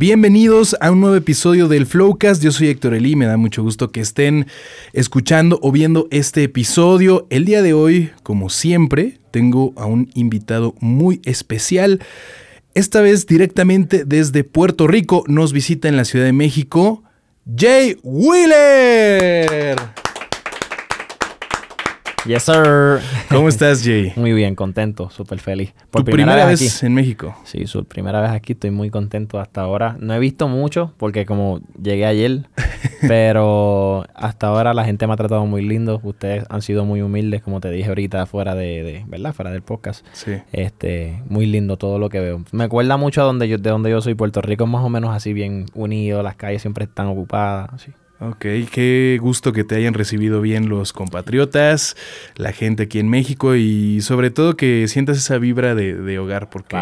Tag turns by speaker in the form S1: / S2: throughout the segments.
S1: Bienvenidos a un nuevo episodio del Flowcast. Yo soy Héctor Eli, me da mucho gusto que estén escuchando o viendo este episodio. El día de hoy, como siempre, tengo a un invitado muy especial. Esta vez directamente desde Puerto Rico nos visita en la Ciudad de México Jay Wheeler.
S2: Yes, sir. ¿Cómo estás, Jay? Muy bien, contento, súper feliz. ¿Tu primera, vez, en México? Sí, su primera vez aquí. Estoy muy contento hasta ahora. No he visto mucho porque como llegué ayer, pero hasta ahora la gente me ha tratado muy lindo. Ustedes han sido muy humildes, como te dije ahorita, fuera de, ¿verdad? Fuera del podcast. Sí. Este, muy lindo todo lo que veo. Me acuerda mucho a donde yo, de donde yo soy. Puerto Rico es más o menos así, bien unido. Las calles
S1: siempre están ocupadas. Así. Ok, qué gusto que te hayan recibido bien los compatriotas, la gente aquí en México y sobre todo que sientas esa vibra de, de hogar, porque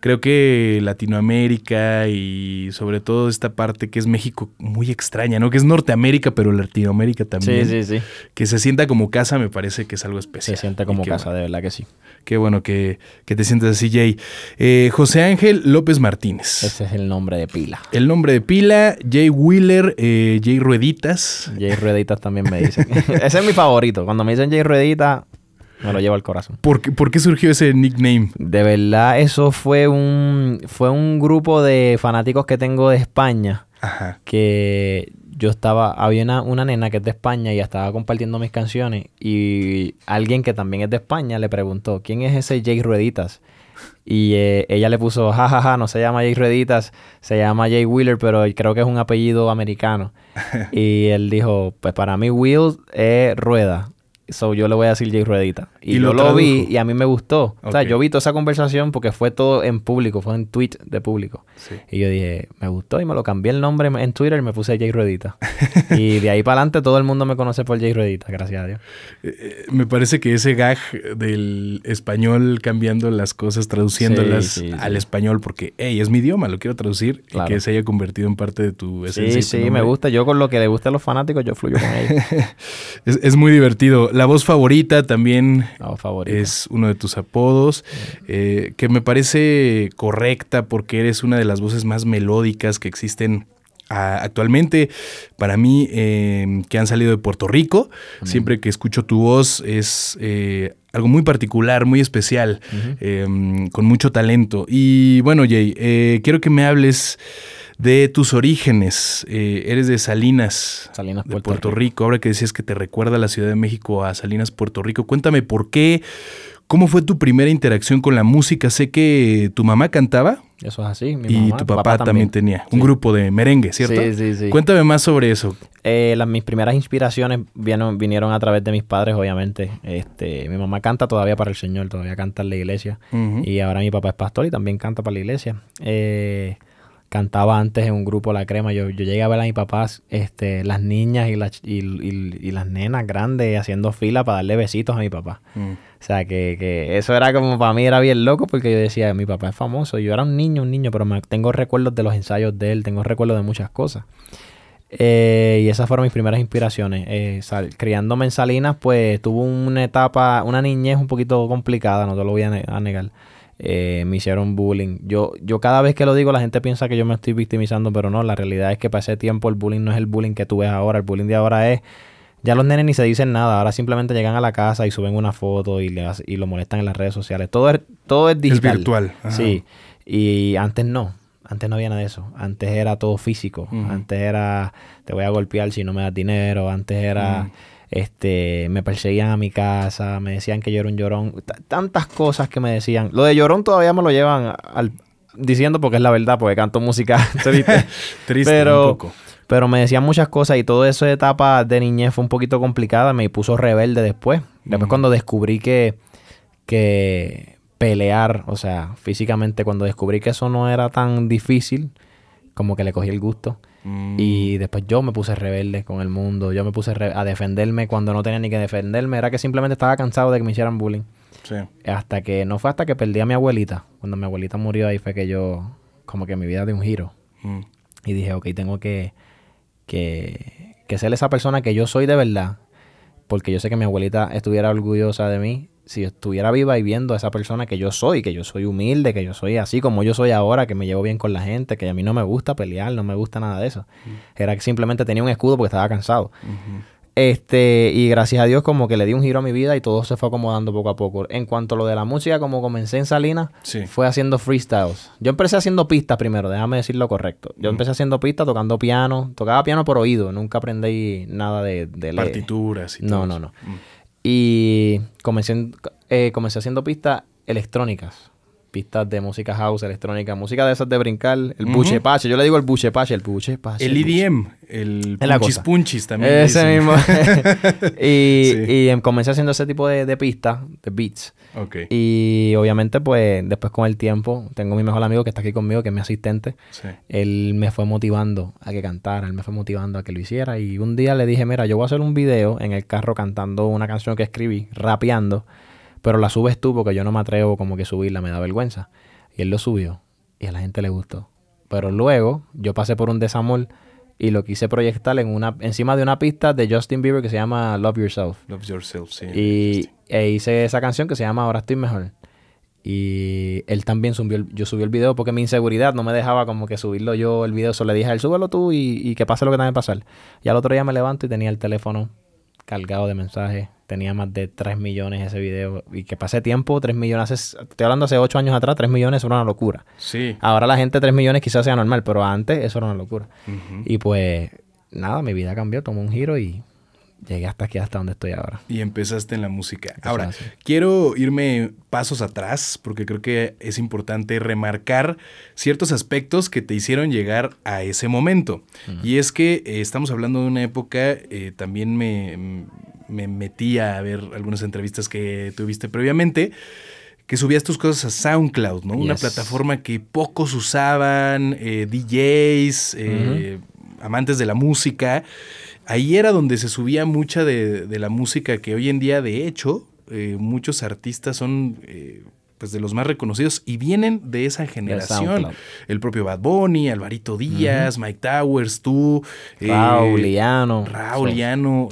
S1: creo que Latinoamérica y sobre todo esta parte que es México muy extraña, ¿no? Que es Norteamérica, pero Latinoamérica también. Sí, sí, sí. Que se sienta como casa me parece que es algo especial. Se sienta como casa, de verdad que sí. Qué bueno que, que te sientas así, Jay. Eh, José Ángel López Martínez. Ese es el nombre de pila. El nombre de pila, Jay Wheeler, eh, Jay Rueditas. Jay Rueditas también me dicen. Ese es mi favorito. Cuando
S2: me dicen Jay Ruedita. Me lo llevo al corazón.
S1: ¿Por qué, surgió ese nickname? De verdad,
S2: eso fue un, fue un grupo de fanáticos que tengo de España. Ajá. Que yo estaba, había una, nena que es de España y estaba compartiendo mis canciones y alguien que también es de España le preguntó, ¿quién es ese Jay Rueditas? Y eh, ella le puso, jajaja, ja, ja, no se llama Jay Rueditas, se llama Jay Wheeler, pero creo que es un apellido americano. y él dijo, pues para mí Wheels es rueda. So yo le voy a decir Jay Ruedita. Y, lo, vi y a mí me gustó. O sea, yo vi toda esa conversación porque fue todo en público, fue en tweet de público. Y yo dije, me gustó y me lo cambié el nombre en Twitter y me puse Jay Ruedita. y de ahí para adelante todo el mundo me conoce por Jay Ruedita, gracias a Dios. Eh,
S1: eh, me parece que ese gag del español cambiando las cosas, traduciéndolas al español, porque, hey, es mi idioma, lo quiero traducir y que se haya convertido en parte de tu esencia. Sí, sí, me gusta. Yo con lo que le gusta a los fanáticos, yo fluyo con ellos. es, es muy divertido la voz favorita también es uno de tus apodos, eh, que me parece correcta porque eres una de las voces más melódicas que existen ah, actualmente para mí em, que han salido de Puerto Rico. Siempre que escucho tu voz es eh, algo muy particular, muy especial, em, con mucho talento. Y bueno, Jay, eh, quiero que me hables de tus orígenes. Eh, eres de Salinas, Salinas de Puerto, Rico. Ahora que decías que te recuerda la Ciudad de México a Salinas, Puerto Rico, cuéntame por qué, cómo fue tu primera interacción con la música. Sé que tu mamá cantaba. Eso es así. Mi y tu papá, también. tenía un grupo de merengue, ¿cierto? Sí, sí, sí. Cuéntame más sobre eso.
S2: Eh, las, mis primeras inspiraciones vinieron a través de mis padres, obviamente. Este, mi mamá canta todavía para el Señor, todavía canta en la iglesia. Y ahora mi papá es pastor y también canta para la iglesia. Eh, cantaba antes en un grupo La Crema. Yo, yo llegué a ver a mis papás, este, las niñas y, y, las nenas grandes haciendo fila para darle besitos a mi papá. Mm. O sea, que, eso era como para mí era bien loco porque yo decía, mi papá es famoso. Yo era un niño, un niño, pero tengo recuerdos de los ensayos de él, tengo recuerdos de muchas cosas. Eh, y esas fueron mis primeras inspiraciones. Eh, Criando mensalinas pues tuvo una etapa, una niñez un poquito complicada, no te lo voy a negar. Eh, me hicieron bullying. Yo, yo cada vez que lo digo la gente piensa que yo me estoy victimizando, pero no, la realidad es que para ese tiempo el bullying no es el bullying que tú ves ahora, el bullying de ahora es... Ya los nenes ni se dicen nada, ahora simplemente llegan a la casa y suben una foto y, le, y lo molestan en las redes sociales. Todo es, todo es digital. Es virtual. Sí. Y antes no. Antes no había nada de eso. Antes era todo físico. Antes era te voy a golpear si no me das dinero. Antes era este, me perseguían a mi casa, me decían que yo era un llorón, tantas cosas que me decían. Lo de llorón todavía me lo llevan al, diciendo porque es la verdad, porque canto música triste, triste pero, Pero me decían muchas cosas y toda esa etapa de niñez fue un poquito complicada, me puso rebelde después. Después cuando descubrí que, que pelear, o sea, físicamente, cuando descubrí que eso no era tan difícil, como que le cogí el gusto. Y mm. después yo me puse rebelde con el mundo. Yo me puse a defenderme cuando no tenía ni que defenderme. Era que simplemente estaba cansado de que me hicieran bullying. Sí. Hasta que, no fue hasta que perdí a mi abuelita. Cuando mi abuelita murió ahí fue que yo, como que mi vida dio un giro. Mm. Y dije, ok, tengo que, que, que ser esa persona que yo soy de verdad. Porque yo sé que mi abuelita estuviera orgullosa de mí si estuviera viva y viendo a esa persona que yo soy, que yo soy humilde, que yo soy así como yo soy ahora, que me llevo bien con la gente, que a mí no me gusta pelear, no me gusta nada de eso. Era que simplemente tenía un escudo porque estaba cansado. Este, y gracias a Dios como que le di un giro a mi vida y todo se fue acomodando poco a poco. En cuanto a lo de la música, como comencé en Salinas, fue haciendo freestyles. Yo empecé haciendo pistas primero, déjame decir lo correcto. Yo empecé haciendo pistas tocando piano, tocaba piano por oído, nunca aprendí nada de, de Partituras y todo No, no, no y comencé, eh, comencé haciendo pistas electrónicas pistas de música house, electrónica, música de esas de brincar, el buche Yo le digo el buchepache, el buche El, el EDM,
S1: e el punchis punchis también. Ese mismo. y,
S2: em, comencé haciendo ese tipo de, pistas, de beats. Y obviamente, pues, después con el tiempo, tengo mi mejor amigo que está aquí conmigo, que es mi asistente. Él me fue motivando a que cantara, él me fue motivando a que lo hiciera. Y un día le dije, mira, yo voy a hacer un video en el carro cantando una canción que escribí, rapeando. Pero la subes tú porque yo no me atrevo como que subirla, me da vergüenza. Y él lo subió y a la gente le gustó. Pero luego yo pasé por un desamor y lo quise proyectar en una, encima de una pista de Justin Bieber que se llama Love Yourself.
S1: Love Yourself, sí.
S2: Y e hice esa canción que se llama Ahora estoy mejor. Y él también subió, el, yo subí el video porque mi inseguridad no me dejaba como que subirlo yo el video. Solo le dije a él, súbelo tú y, que pase lo que tenga que pasar. Y al otro día me levanto y tenía el teléfono cargado de mensajes tenía más de 3 millones ese video. Y que pase tiempo, 3 millones, estoy hablando hace 8 años atrás, 3 millones era una locura. Sí. Ahora la gente 3 millones quizás sea normal, pero antes eso era una locura. Y pues nada, mi vida cambió, tomó un giro y llegué hasta aquí, hasta donde estoy ahora.
S1: Y empezaste en la música. ahora, quiero irme pasos atrás porque creo que es importante remarcar ciertos aspectos que te hicieron llegar a ese momento. Y es que eh, estamos hablando de una época, eh, también me, me metí a ver algunas entrevistas que tuviste previamente que subías tus cosas a SoundCloud, ¿no? Una plataforma que pocos usaban, eh, DJs, eh, amantes de la música. Ahí era donde se subía mucha de, la música que hoy en día, de hecho, eh, muchos artistas son pues, de los más reconocidos y vienen de esa generación. El propio Bad Bunny, Alvarito Díaz, Mike Towers, tú. rauliano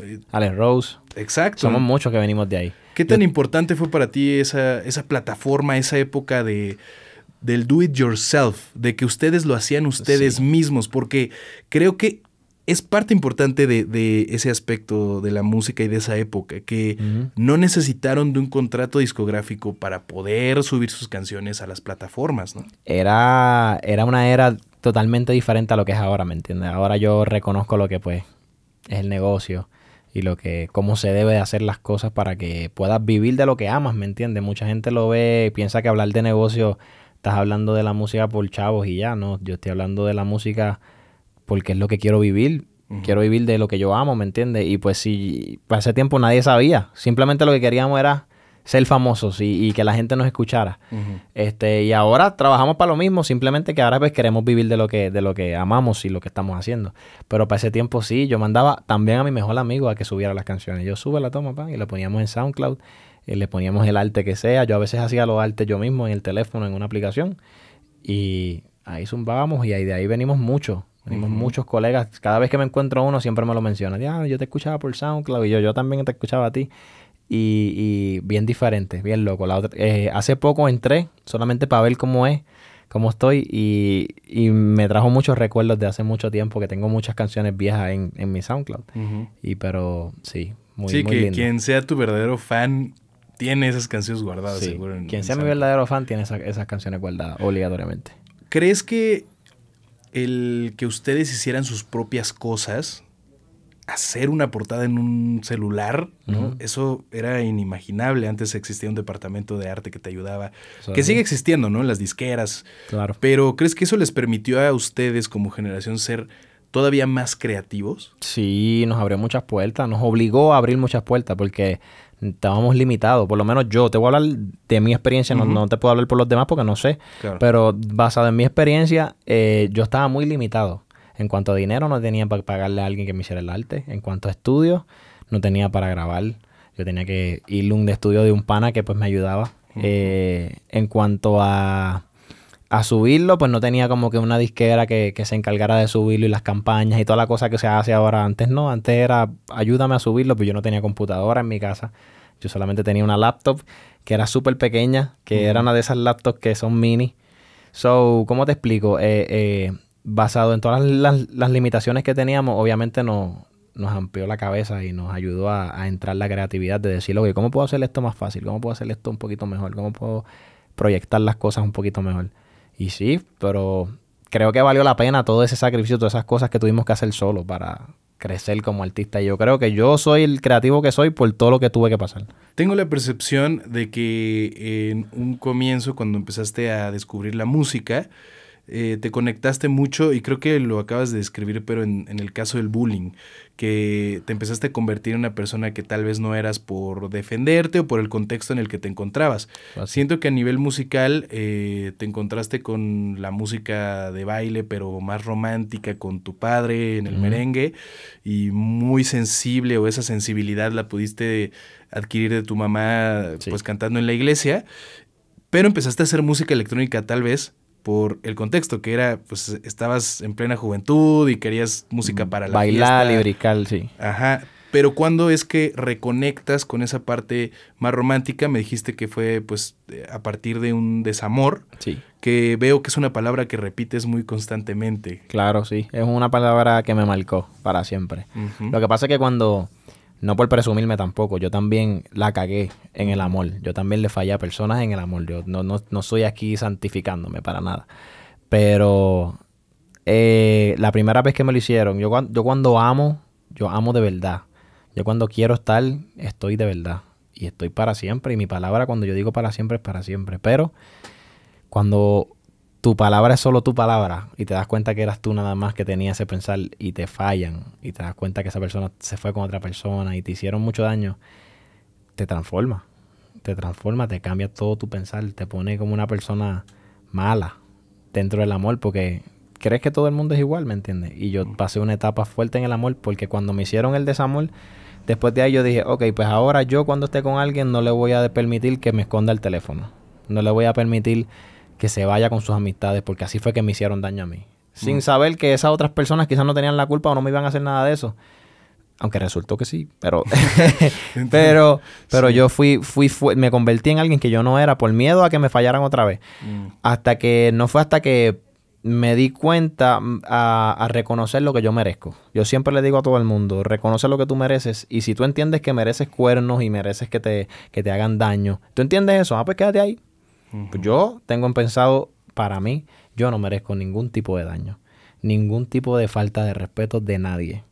S1: eh, eh Rose. Exacto. Somos muchos que venimos de ahí. ¿Qué tan importante fue para ti esa, plataforma, esa época de del do it yourself, de que ustedes lo hacían ustedes mismos, porque creo que es parte importante de, de, ese aspecto de la música y de esa época, que no necesitaron de un contrato discográfico para poder subir sus canciones a las plataformas, ¿no?
S2: Era, era una era totalmente diferente a lo que es ahora, ¿me entiendes? Ahora yo reconozco lo que pues es el negocio y lo que, cómo se debe hacer las cosas para que puedas vivir de lo que amas, ¿me entiendes? Mucha gente lo ve y piensa que hablar de negocio, estás hablando de la música por chavos y ya, no, yo estoy hablando de la música porque es lo que quiero vivir. Quiero vivir de lo que yo amo, ¿me entiendes? Y pues sí, para ese tiempo nadie sabía. Simplemente lo que queríamos era ser famosos y, que la gente nos escuchara. Este, y ahora trabajamos para lo mismo, simplemente que ahora pues queremos vivir de lo que, de lo que amamos y lo que estamos haciendo. Pero para ese tiempo sí, yo mandaba también a mi mejor amigo a que subiera las canciones. Yo sube la toma, pan, y la poníamos en SoundCloud, y le poníamos el arte que sea. Yo a veces hacía los artes yo mismo en el teléfono, en una aplicación. Y ahí zumbábamos y ahí de ahí venimos mucho. Venimos muchos colegas, cada vez que me encuentro uno siempre me lo menciona. Ya, yo te escuchaba por SoundCloud y yo, también te escuchaba a ti. Y, bien diferente, bien loco. Eh, hace poco entré solamente para ver cómo es, cómo estoy y, me trajo muchos recuerdos de hace mucho tiempo que tengo muchas canciones viejas en, mi SoundCloud. Y pero sí, muy, sí, que
S1: quien sea tu verdadero fan tiene esas canciones guardadas, seguro. quien sea mi
S2: verdadero fan tiene esas canciones guardadas, obligatoriamente.
S1: ¿Crees que el que ustedes hicieran sus propias cosas, hacer una portada en un celular, ¿no? Eso era inimaginable. Antes existía un departamento de arte que te ayudaba, que sigue existiendo, ¿no? En las disqueras. Claro. Pero ¿crees que eso les permitió a ustedes como generación ser todavía más creativos?
S2: Sí, nos abrió muchas puertas, nos obligó a abrir muchas puertas porque estábamos limitados, por lo menos yo, te voy a hablar de mi experiencia, no, te puedo hablar por los demás porque no sé, pero basado en mi experiencia, eh, yo estaba muy limitado. En cuanto a dinero, no tenía para pagarle a alguien que me hiciera el arte, en cuanto a estudios, no tenía para grabar, yo tenía que ir a un estudio de un pana que pues me ayudaba. Eh, en cuanto a a subirlo, pues no tenía como que una disquera que, se encargara de subirlo y las campañas y toda la cosa que se hace ahora. Antes no, antes era ayúdame a subirlo, pero pues yo no tenía computadora en mi casa. Yo solamente tenía una laptop que era súper pequeña, que era una de esas laptops que son mini. So, ¿cómo te explico? Eh, eh, basado en todas las, limitaciones que teníamos, obviamente no, nos amplió la cabeza y nos ayudó a, entrar la creatividad de decir, que ¿cómo puedo hacer esto más fácil? ¿Cómo puedo hacer esto un poquito mejor? ¿Cómo puedo proyectar las cosas un poquito mejor? Y sí, pero creo que valió la pena todo ese sacrificio, todas esas cosas que tuvimos que hacer solo para crecer como artista. Y yo creo que yo soy el creativo que soy por todo lo que tuve que pasar.
S1: Tengo la percepción de que en un comienzo, cuando empezaste a descubrir la música, eh, te conectaste mucho y creo que lo acabas de describir, pero en, el caso del bullying, que te empezaste a convertir en una persona que tal vez no eras por defenderte o por el contexto en el que te encontrabas. Siento que a nivel musical eh, te encontraste con la música de baile, pero más romántica, con tu padre en el merengue y muy sensible o esa sensibilidad la pudiste adquirir de tu mamá pues cantando en la iglesia, pero empezaste a hacer música electrónica tal vez por el contexto, que era, pues estabas en plena juventud y querías música mm, para la Bailar, librical, sí. Ajá. Pero cuando es que reconectas con esa parte más romántica? Me dijiste que fue pues a partir de un desamor. Sí. Que veo que es una palabra que repites muy constantemente. Claro, sí. Es una palabra que me
S2: marcó para siempre. Lo que pasa es que cuando no por presumirme tampoco, yo también la cagué en el amor, yo también le fallé a personas en el amor, yo no, no, soy aquí santificándome para nada, pero eh, la primera vez que me lo hicieron, yo, yo cuando amo, yo amo de verdad, yo cuando quiero estar, estoy de verdad y estoy para siempre y mi palabra cuando yo digo para siempre es para siempre, pero cuando tu palabra es solo tu palabra y te das cuenta que eras tú nada más que tenía ese pensar y te fallan y te das cuenta que esa persona se fue con otra persona y te hicieron mucho daño, te transforma, te transforma, te cambia todo tu pensar, te pone como una persona mala dentro del amor porque crees que todo el mundo es igual, ¿me entiendes? Y yo pasé una etapa fuerte en el amor porque cuando me hicieron el desamor, después de ahí yo dije, ok, pues ahora yo cuando esté con alguien no le voy a permitir que me esconda el teléfono, no le voy a permitir que se vaya con sus amistades, porque así fue que me hicieron daño a mí. Sin mm. saber que esas otras personas quizás no tenían la culpa o no me iban a hacer nada de eso. Aunque resultó que sí, pero pero pero yo fui, fui me convertí en alguien que yo no era por miedo a que me fallaran otra vez. Mm. Hasta que no fue hasta que me di cuenta mm, a, reconocer lo que yo merezco. Yo siempre le digo a todo el mundo, reconoce lo que tú mereces. Y si tú entiendes que mereces cuernos y mereces que te, que te hagan daño, ¿tú entiendes eso? Ah, pues quédate ahí. Yo tengo pensado, para mí, yo no merezco ningún tipo de daño, ningún tipo de falta de respeto de nadie.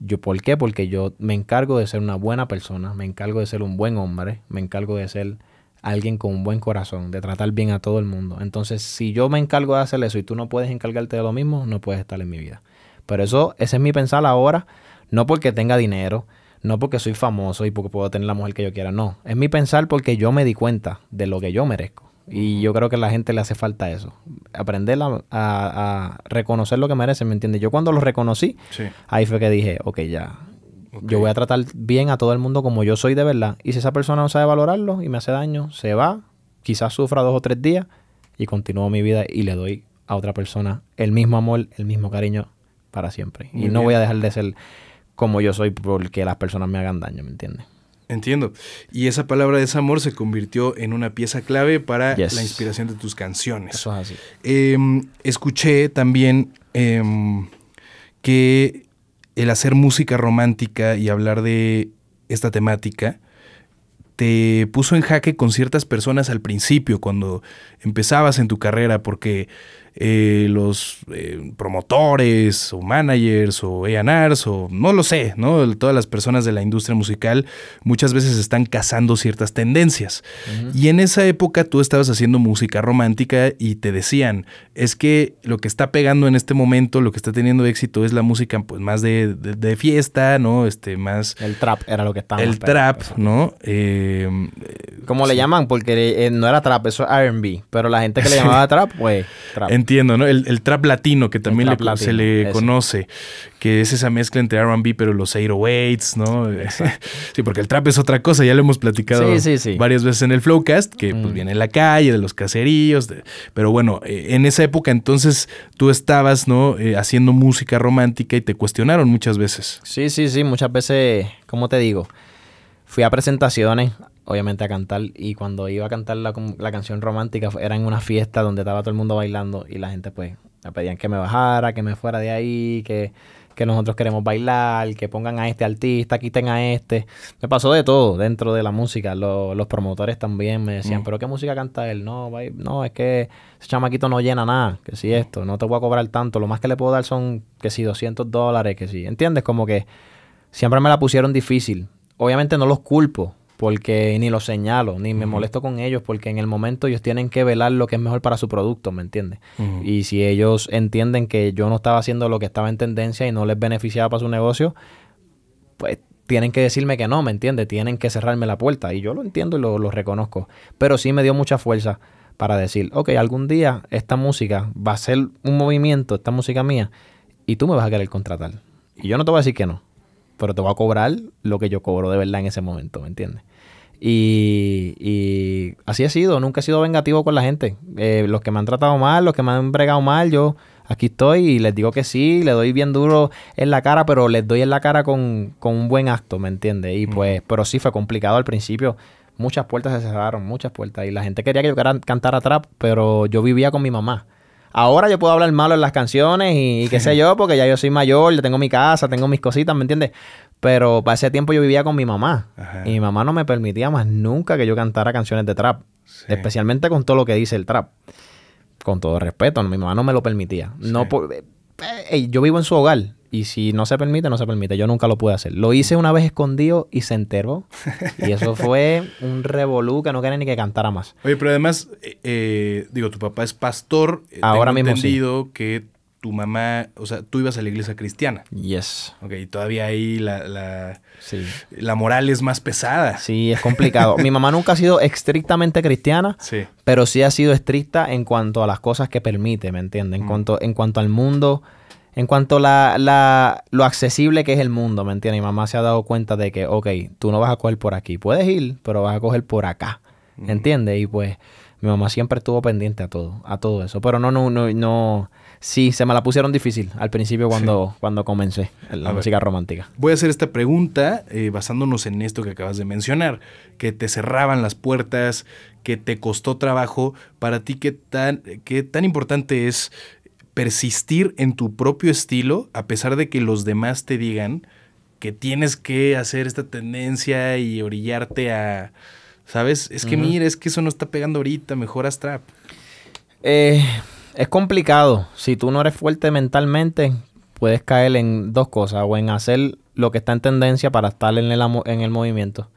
S2: Yo, ¿Por qué? Porque yo me encargo de ser una buena persona, me encargo de ser un buen hombre, me encargo de ser alguien con un buen corazón, de tratar bien a todo el mundo. Entonces, si yo me encargo de hacer eso y tú no puedes encargarte de lo mismo, no puedes estar en mi vida. Pero eso, ese es mi pensar ahora, no porque tenga dinero, no porque soy famoso y porque puedo tener la mujer que yo quiera, no. Es mi pensar porque yo me di cuenta de lo que yo merezco. Y yo creo que a la gente le hace falta eso. Aprender a, reconocer lo que merece, ¿me entiendes? Yo cuando lo reconocí, ahí fue que dije, ok, ya. Yo voy a tratar bien a todo el mundo como yo soy de verdad. Y si esa persona no sabe valorarlo y me hace daño, se va, quizás sufra dos o tres días y continúo mi vida y le doy a otra persona el mismo amor, el mismo cariño para siempre. y no voy a dejar de ser como yo soy porque las personas me hagan daño, ¿me entiendes?
S1: Entiendo. Y esa palabra de amor se convirtió en una pieza clave para la inspiración de tus canciones. Em, escuché también em, que el hacer música romántica y hablar de esta temática te puso en jaque con ciertas personas al principio, cuando empezabas en tu carrera, porque eh, los eh, promotores o managers o EANARS o no lo sé, ¿no? Todas las personas de la industria musical muchas veces están cazando ciertas tendencias. Y en esa época tú estabas haciendo música romántica y te decían, es que lo que está pegando en este momento, lo que está teniendo éxito es la música pues más de, fiesta, ¿no? Este, más... El trap era lo que estaba. El trap, pues. ¿no? Em, eh, ¿Cómo le llaman?
S2: Porque eh, no era trap, eso es
S1: RB. Pero la gente que le llamaba trap, pues trap. Entiendo, ¿no? El, trap latino, que también se le conoce, que es esa mezcla entre RB, pero los 808s, ¿no? sí, porque el trap es otra cosa, ya lo hemos platicado varias veces en el Flowcast, que pues, mm. viene en la calle, de los caseríos. pero bueno, eh, en esa época entonces tú estabas, ¿no? Eh, haciendo música romántica y te cuestionaron muchas veces. Sí, sí, sí, muchas veces, ¿cómo te digo? Fui a presentaciones
S2: obviamente a cantar y cuando iba a cantar la, la, canción romántica era en una fiesta donde estaba todo el mundo bailando y la gente pues me pedían que me bajara, que me fuera de ahí, que, nosotros queremos bailar, que pongan a este artista, quiten a este. Me pasó de todo dentro de la música. los promotores también me decían, mm. pero ¿qué música canta él? No, no, es que ese chamaquito no llena nada, que si esto, no te voy a cobrar tanto, lo más que le puedo dar son que si 200 dólares, que si, ¿entiendes? Como que siempre me la pusieron difícil. Obviamente no los culpo, porque ni lo señalo, ni me molesto con ellos, porque en el momento ellos tienen que velar lo que es mejor para su producto, ¿me entiendes? Y si ellos entienden que yo no estaba haciendo lo que estaba en tendencia y no les beneficiaba para su negocio, pues tienen que decirme que no, ¿me entiendes? Tienen que cerrarme la puerta. Y yo lo entiendo y lo, lo reconozco. Pero sí me dio mucha fuerza para decir, ok, algún día esta música va a ser un movimiento, esta música mía, y tú me vas a querer contratar. Y yo no te voy a decir que no pero te voy a cobrar lo que yo cobro de verdad en ese momento, ¿me entiendes? Y, así ha sido, nunca he sido vengativo con la gente. Eh, los que me han tratado mal, los que me han bregado mal, yo aquí estoy y les digo que sí, le doy bien duro en la cara, pero les doy en la cara con, con un buen acto, ¿me entiendes? Y pues, pero sí fue complicado al principio. Muchas puertas se cerraron, muchas puertas. Y la gente quería que yo cantara trap, pero yo vivía con mi mamá. Ahora yo puedo hablar malo en las canciones y, qué sé yo, porque ya yo soy mayor, ya tengo mi casa, tengo mis cositas, ¿me entiendes? Pero para ese tiempo yo vivía con mi mamá. Y mi mamá no me permitía más nunca que yo cantara canciones de trap. Especialmente con todo lo que dice el trap. Con todo respeto, mi mamá no me lo permitía. No por, eh, eh, yo vivo en su hogar. Y si no se permite, no se permite. Yo nunca lo pude hacer. Lo hice una vez escondido y se enteró. Y eso fue un revolú que no quería ni que cantara más.
S1: Oye, pero además, eh, eh digo, tu papá es pastor. Eh, Ahora mismo entendido que tu mamá, o sea, tú ibas a la iglesia cristiana. Yes. Ok, y todavía ahí la, la, moral es más pesada. Sí, es complicado.
S2: Mi mamá nunca ha sido estrictamente cristiana, sí. pero sí ha sido estricta en cuanto a las cosas que permite, ¿me entiendes? En, mm. cuanto, en cuanto al mundo, en cuanto a la, lo accesible que es el mundo, ¿me entiendes? Mi mamá se ha dado cuenta de que, ok, tú no vas a coger por aquí, puedes ir, pero vas a coger por acá, ¿me ¿entiendes? Y pues mi mamá siempre estuvo pendiente a todo, a todo eso. Pero no, no, no, no. Sí, se me la pusieron difícil al principio cuando, cuando comencé la música romántica.
S1: Voy a hacer esta pregunta eh, basándonos en esto que acabas de mencionar, que te cerraban las puertas, que te costó trabajo. Para ti, ¿qué tan, qué tan importante es persistir en tu propio estilo a pesar de que los demás te digan que tienes que hacer esta tendencia y orillarte a ¿Sabes? Es que mira, es que eso no está pegando ahorita, mejor haz trap. Eh,
S2: es complicado. Si tú no eres fuerte mentalmente, puedes caer en dos cosas. O en hacer lo que está en tendencia para estar en el, en el movimiento.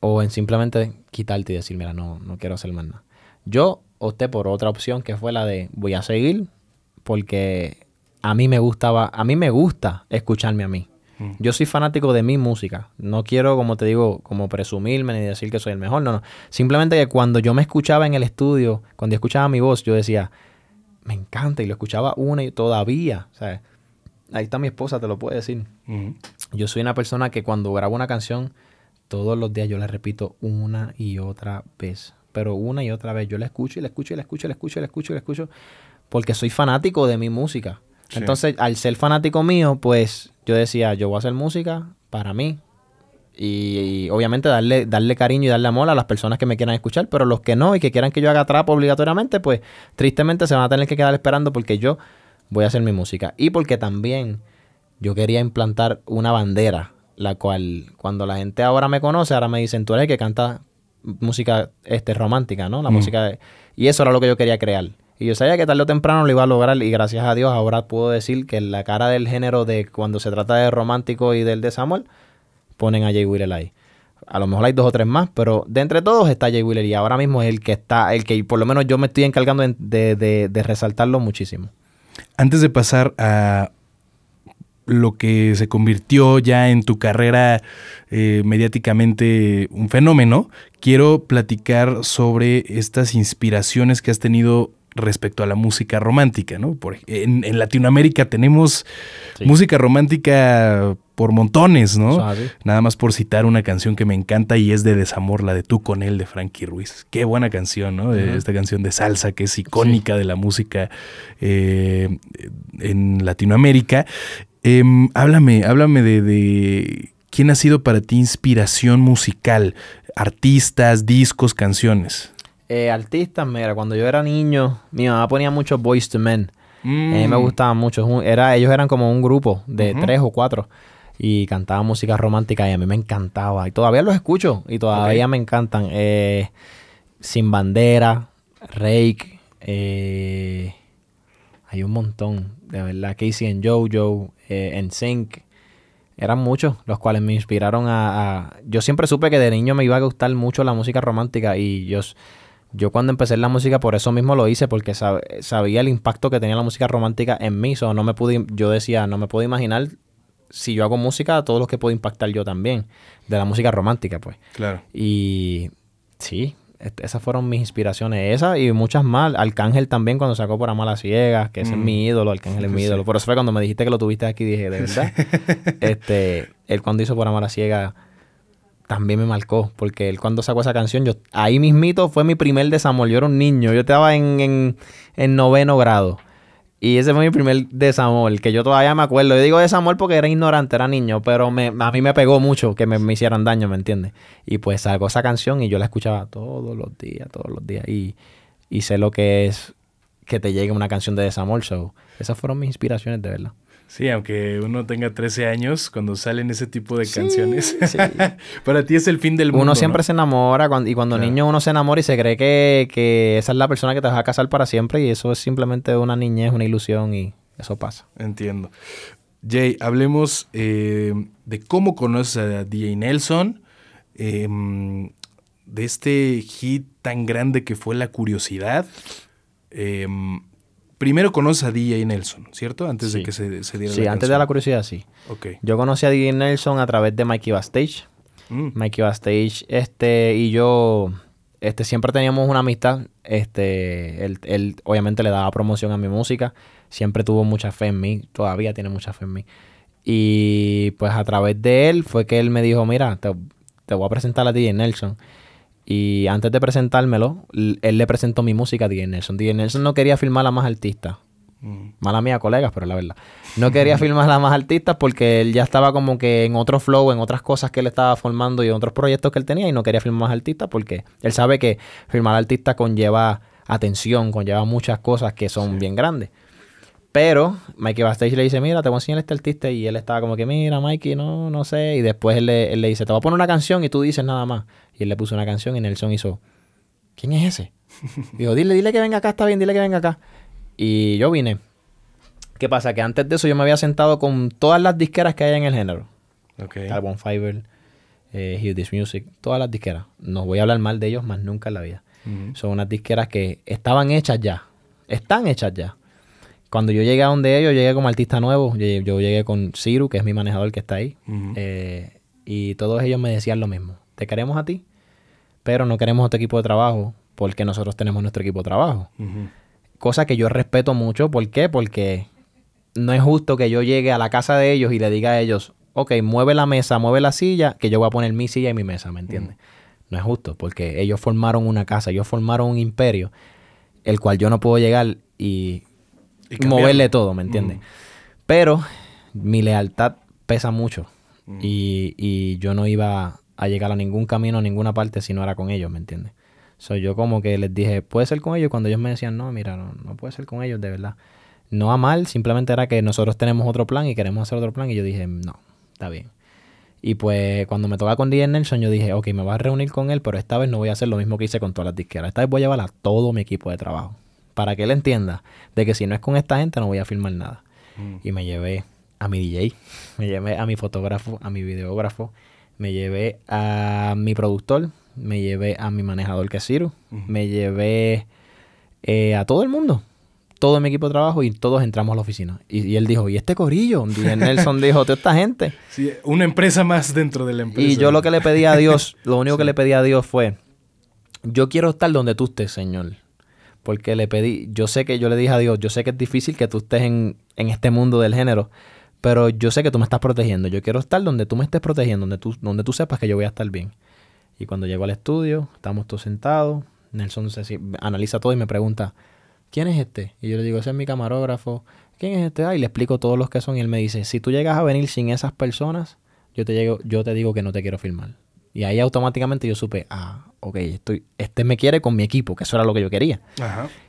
S2: O en simplemente quitarte y decir, mira, no, no quiero hacer más nada. Yo opté por otra opción que fue la de voy a seguir porque a mí me gustaba, a mí me gusta escucharme a mí. Mm. Yo soy fanático de mi música. No quiero, como te digo, como presumirme ni decir que soy el mejor. No, no. Simplemente que cuando yo me escuchaba en el estudio, cuando yo escuchaba mi voz, yo decía, me encanta. Y lo escuchaba una y todavía. sea Ahí está mi esposa, te lo puedo decir. Mm. Yo soy una persona que cuando grabo una canción, todos los días yo la repito una y otra vez. Pero una y otra vez. Yo la escucho y la escucho y la escucho y la escucho y la escucho y la escucho. Porque soy fanático de mi música. Entonces, al ser fanático mío, pues yo decía, yo voy a hacer música para mí. Y, obviamente darle, darle cariño y darle amor a las personas que me quieran escuchar, pero los que no y que quieran que yo haga trap obligatoriamente, pues tristemente se van a tener que quedar esperando porque yo voy a hacer mi música. Y porque también yo quería implantar una bandera, la cual cuando la gente ahora me conoce, ahora me dicen, tú eres que canta música este, romántica, ¿no? La música... De... Y eso era lo que yo quería crear. Y yo sabía que tarde o temprano lo iba a lograr y gracias a Dios ahora puedo decir que la cara del género de cuando se trata de romántico y del de Samuel, ponen a Jay Wheeler ahí. A lo mejor hay dos o tres más, pero de entre todos está Jay Wheeler y ahora mismo es el que está, el que por lo menos yo me estoy encargando de,
S1: resaltarlo muchísimo. Antes de pasar a lo que se convirtió ya en tu carrera eh, mediáticamente un fenómeno, quiero platicar sobre estas inspiraciones que has tenido respecto a la música romántica, ¿no? en, Latinoamérica tenemos música romántica por montones, ¿no? Nada más por citar una canción que me encanta y es de Desamor, la de Tú con él de Frankie Ruiz. Qué buena canción, ¿no? Esta canción de salsa que es icónica de la música eh, en Latinoamérica. Em, háblame, háblame de quién ha sido para ti inspiración musical, artistas, discos, canciones.
S2: Eh, artistas, mira, cuando yo era niño, mi mamá ponía mucho... voice to Men. A
S1: mí me mm. gustaban
S2: mucho. Era, ellos eran como un grupo de tres o cuatro y cantaban música romántica y a mí me encantaba. Y todavía los escucho y todavía me encantan. Eh, Sin Bandera, Rake, eh, hay un montón, de verdad. Casey en Jojo, en Sync. Eran muchos los cuales me inspiraron a, a... Yo siempre supe que de niño me iba a gustar mucho la música romántica y yo yo cuando empecé la música, por eso mismo lo hice, porque sabía el impacto que tenía la música romántica en mí. So, no me pude, yo decía, no me puedo imaginar si yo hago música, a todos los que puedo impactar yo también, de la música romántica, pues. Claro. Y sí, esas fueron mis inspiraciones. Esas y muchas más. Arcángel también cuando sacó Por Amar a Ciegas, que ese es mi mm. ídolo. Arcángel es mi ídolo. Por eso fue cuando me dijiste que lo tuviste aquí, dije, de verdad. este, él cuando hizo Por Amar a Ciegas, también me marcó, porque él cuando sacó esa canción, yo ahí mismito fue mi primer desamor, yo era un niño, yo estaba en, en, noveno grado. Y ese fue mi primer desamor, que yo todavía me acuerdo. Yo digo desamor porque era ignorante, era niño, pero me, a mí me pegó mucho que me, me hicieran daño, ¿me entiendes? Y pues sacó esa canción y yo la escuchaba todos los días, todos los días. Y, y sé lo que es que te llegue una canción de desamor. So, esas fueron mis inspiraciones, de verdad.
S1: Sí, aunque uno tenga 13 años, cuando salen ese tipo de canciones, para ti es el fin del mundo. Uno siempre se
S2: enamora y cuando niño uno se enamora y se cree que, esa es la persona que te vas a casar para siempre y eso es simplemente una niñez, una ilusión y eso pasa.
S1: Entiendo. Jay, hablemos eh, de cómo conoces a DJ Nelson, em, de este hit tan grande que fue La Curiosidad. Em, primero conoces a DJ Nelson, ¿cierto? Antes de que se, se diera Sí, antes de la curiosidad, sí. Ok.
S2: Yo conocí a DJ Nelson a través de Mikey Bastage. Mm. Mikey Bastage, este, y yo, este, siempre teníamos una amistad. Este, él, él obviamente le daba promoción a mi música. Siempre tuvo mucha fe en mí. Todavía tiene mucha fe en mí. Y pues a través de él fue que él me dijo, mira, te, te voy a presentar a DJ Nelson. Y antes de presentármelo, él le presentó mi música a DJ Nelson. DJ Nelson no quería filmar a más artistas. Mm. Mala mía, colegas, pero la verdad. No quería filmar a más artistas porque él ya estaba como que en otro flow, en otras cosas que él estaba formando y en otros proyectos que él tenía y no quería filmar más artistas porque él sabe que filmar artistas conlleva atención, conlleva muchas cosas que son bien grandes. Pero Mikey Bastage le dice, mira, te voy a enseñar a este artista. Y él estaba como que, mira, Mikey, no, no sé. Y después él le, dice, te voy a poner una canción y tú dices nada más. Y él le puso una canción y Nelson hizo, ¿quién es ese? Dijo, dile, dile que venga acá, está bien, dile que venga acá. Y yo vine. ¿Qué pasa? Que antes de eso yo me había sentado con todas las disqueras que hay en el género. Okay. Carbon Fiber, eh, This Music, todas las disqueras. No voy a hablar mal de ellos más nunca en la vida. Son unas disqueras que estaban hechas ya. Están hechas ya cuando yo llegué a donde ellos, llegué como artista nuevo. Yo, llegué con Ciru, que es mi manejador que está ahí. Eh, y todos ellos me decían lo mismo. Te queremos a ti, pero no queremos tu equipo de trabajo porque nosotros tenemos nuestro equipo de trabajo. Cosa que yo respeto mucho. ¿Por qué? Porque no es justo que yo llegue a la casa de ellos y le diga a ellos, ok, mueve la mesa, mueve la silla, que yo voy a poner mi silla y mi mesa, ¿me entiendes? No es justo, porque ellos formaron una casa, ellos formaron un imperio, el cual yo no puedo llegar y moverle todo, ¿me entiendes? Mm. Pero mi lealtad pesa mucho mm. y, y, yo no iba a llegar a ningún camino, a ninguna parte si no era con ellos, ¿me entiendes? soy yo como que les dije, puede ser con ellos, cuando ellos me decían, no, mira, no, puede ser con ellos, de verdad. No a mal, simplemente era que nosotros tenemos otro plan y queremos hacer otro plan y yo dije, no, está bien. Y pues cuando me toca con DJ Nelson, yo dije, ok, me voy a reunir con él, pero esta vez no voy a hacer lo mismo que hice con todas las disqueras. Esta vez voy a llevar a todo mi equipo de trabajo para que él entienda de que si no es con esta gente no voy a filmar nada. Mm. Y me llevé a mi DJ, me llevé a mi fotógrafo, a mi videógrafo, me llevé a mi productor, me llevé a mi manejador que es me llevé eh, a todo el mundo todo mi equipo de trabajo y todos entramos a la oficina. Y, él dijo, ¿y este corillo? Y Nelson dijo, toda esta gente.
S1: Sí, una empresa más dentro de la empresa. Y yo lo que le pedí a Dios, lo único que le
S2: pedí a Dios fue, yo quiero estar donde tú estés, Señor porque le pedí, yo sé que yo le dije a Dios, yo sé que es difícil que tú estés en, este mundo del género, pero yo sé que tú me estás protegiendo, yo quiero estar donde tú me estés protegiendo, donde tú, donde tú sepas que yo voy a estar bien. Y cuando llego al estudio, estamos todos sentados, Nelson se, analiza todo y me pregunta, ¿quién es este? Y yo le digo, ese es mi camarógrafo, ¿quién es este? Ah, y le explico todos los que son y él me dice, si tú llegas a venir sin esas personas, yo te, llego, yo te digo que no te quiero filmar. Y ahí automáticamente yo supe, ah, ok, estoy, este me quiere con mi equipo, que eso era lo que yo quería.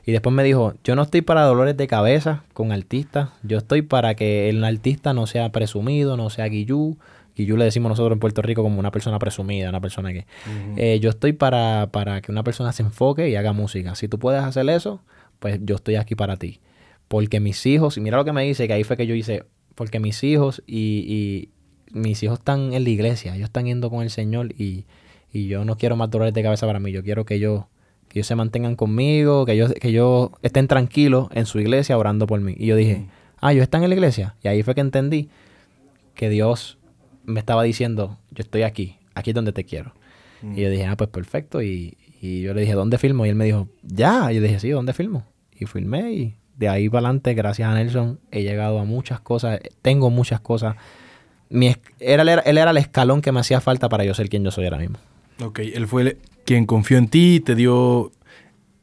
S2: Y después me dijo, yo no estoy para dolores de cabeza con artistas, yo estoy para que el artista no sea presumido, no sea guillú, Guillú le decimos nosotros en Puerto Rico como una persona presumida, una persona que... Eh, yo estoy para, para, que una persona se enfoque y haga música. Si tú puedes hacer eso, pues yo estoy aquí para ti. Porque mis hijos, y mira lo que me dice, que ahí fue que yo hice, porque mis hijos y, mis hijos están en la iglesia, ellos están yendo con el Señor y, yo no quiero más dolores de cabeza para mí, yo quiero que ellos, que ellos se mantengan conmigo, que ellos, que estén tranquilos en su iglesia orando por mí. Y yo dije, ah, ellos están en la iglesia. Y ahí fue que entendí que Dios me estaba diciendo, yo estoy aquí, aquí es donde te quiero. Y yo dije, ah, pues perfecto. Y, y, yo le dije, ¿dónde filmo? Y él me dijo, ya. Y yo dije, sí, ¿dónde filmo? Y filmé y de ahí para adelante, gracias a Nelson, he llegado a muchas cosas, tengo muchas cosas era, él era el escalón que me hacía falta para yo ser quien yo soy ahora mismo.
S1: Ok, él fue quien confió en ti y te dio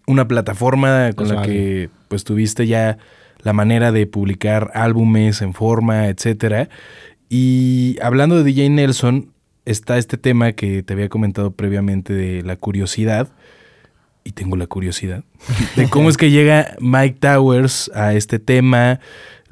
S1: una plataforma con la que pues tuviste ya la manera de publicar álbumes en forma, etcétera. Y hablando de DJ Nelson, está este tema que te había comentado previamente de la curiosidad. Y tengo la curiosidad de cómo es que llega Mike Towers a este tema,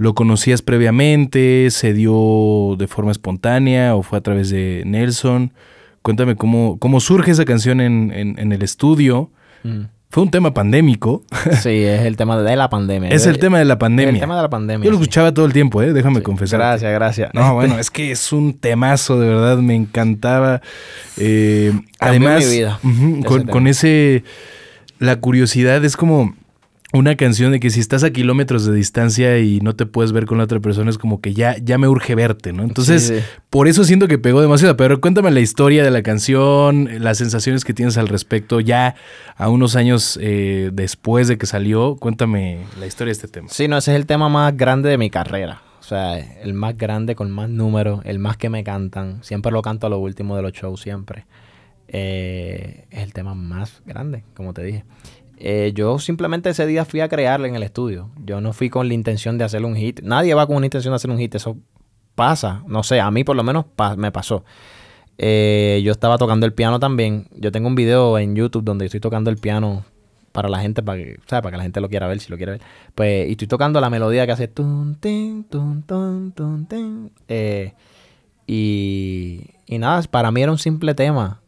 S1: ¿Lo conocías previamente? ¿Se dio de forma espontánea o fue a través de Nelson? Cuéntame cómo, cómo surge esa canción en, el estudio. Mm. Fue un tema pandémico. Sí, es el tema de la pandemia. Es el eh, tema de la pandemia. el tema de la pandemia. Yo lo escuchaba todo el tiempo, ¿eh? déjame confesar. Gracias, gracias. No, bueno, es que es un temazo, de verdad, me encantaba. Eh, además, con, con ese, la curiosidad es como una canción de que si estás a kilómetros de distancia y no te puedes ver con la otra persona, es como que ya, ya me urge verte, ¿no? Entonces, por eso siento que pegó demasiado. Pero cuéntame la historia de la canción, las sensaciones que tienes al respecto, ya a unos años eh, después de que salió, cuéntame la historia de este tema.
S2: Sí, no, ese es el tema más grande de mi carrera. O sea, el más grande con más número, el más que me cantan. Siempre lo canto a lo último de los shows, siempre. Eh, es el tema más grande, como te dije. Eh, yo simplemente ese día fui a crearle en el estudio. Yo no fui con la intención de hacer un hit. Nadie va con la intención de hacer un hit. Eso pasa. No sé, a mí por lo menos me pasó. Eh, yo estaba tocando el piano también. Yo tengo un video en YouTube donde estoy tocando el piano para la gente, para que, para que la gente lo quiera ver, si lo quiere ver. Pues, y estoy tocando la melodía que hace tun, eh, y nada, para mí era un simple tema